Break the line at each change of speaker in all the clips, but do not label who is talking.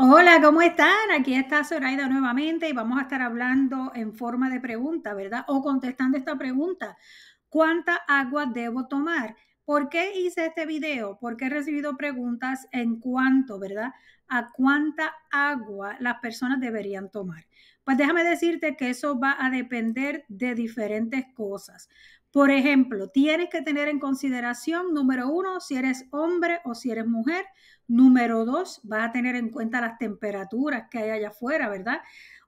Hola, ¿cómo están? Aquí está Zoraida nuevamente y vamos a estar hablando en forma de pregunta, ¿verdad? O contestando esta pregunta. ¿Cuánta agua debo tomar? ¿Por qué hice este video? Porque he recibido preguntas en cuanto, ¿verdad? A cuánta agua las personas deberían tomar. Pues déjame decirte que eso va a depender de diferentes cosas. Por ejemplo, tienes que tener en consideración, número uno, si eres hombre o si eres mujer. Número dos, vas a tener en cuenta las temperaturas que hay allá afuera, ¿verdad?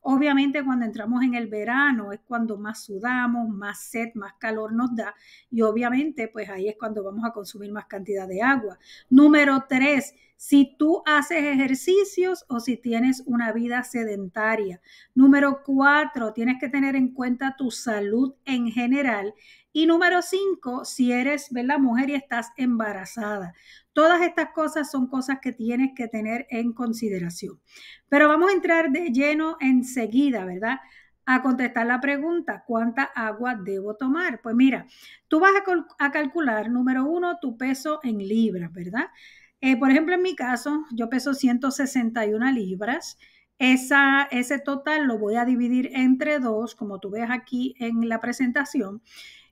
Obviamente cuando entramos en el verano es cuando más sudamos, más sed, más calor nos da y obviamente pues ahí es cuando vamos a consumir más cantidad de agua. Número tres, si tú haces ejercicios o si tienes una vida sedentaria. Número cuatro, tienes que tener en cuenta tu salud en general. Y número cinco, si eres, ¿verdad? Mujer y estás embarazada. Todas estas cosas son cosas que tienes que tener en consideración. Pero vamos a entrar de lleno enseguida, ¿verdad? a contestar la pregunta, ¿cuánta agua debo tomar? Pues mira, tú vas a, calcular, número uno, tu peso en libras, ¿verdad? Eh, por ejemplo, en mi caso, yo peso 161 libras. ese total lo voy a dividir entre dos, como tú ves aquí en la presentación,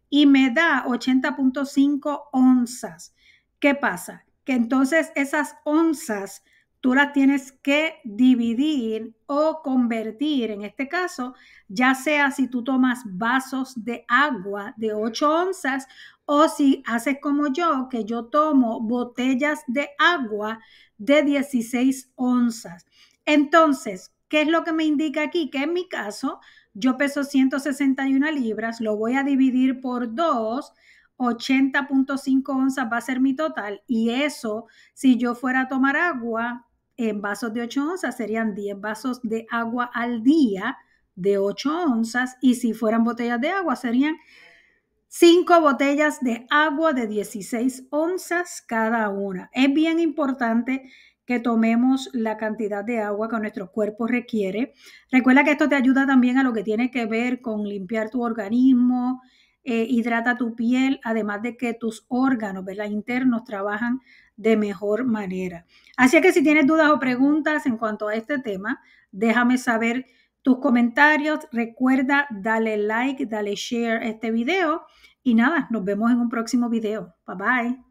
y me da 80.5 onzas. ¿Qué pasa? que entonces esas onzas tú las tienes que dividir o convertir, en este caso, ya sea si tú tomas vasos de agua de 8 onzas o si haces como yo, que yo tomo botellas de agua de 16 onzas. Entonces, ¿qué es lo que me indica aquí? Que en mi caso, yo peso 161 libras, lo voy a dividir por 2 80.5 onzas va a ser mi total y eso, si yo fuera a tomar agua en vasos de 8 onzas, serían 10 vasos de agua al día de 8 onzas y si fueran botellas de agua, serían 5 botellas de agua de 16 onzas cada una. Es bien importante que tomemos la cantidad de agua que nuestro cuerpo requiere. Recuerda que esto te ayuda también a lo que tiene que ver con limpiar tu organismo, eh, hidrata tu piel, además de que tus órganos ¿verdad? internos trabajan de mejor manera. Así que si tienes dudas o preguntas en cuanto a este tema, déjame saber tus comentarios. Recuerda, dale like, dale share a este video. Y nada, nos vemos en un próximo video. Bye bye.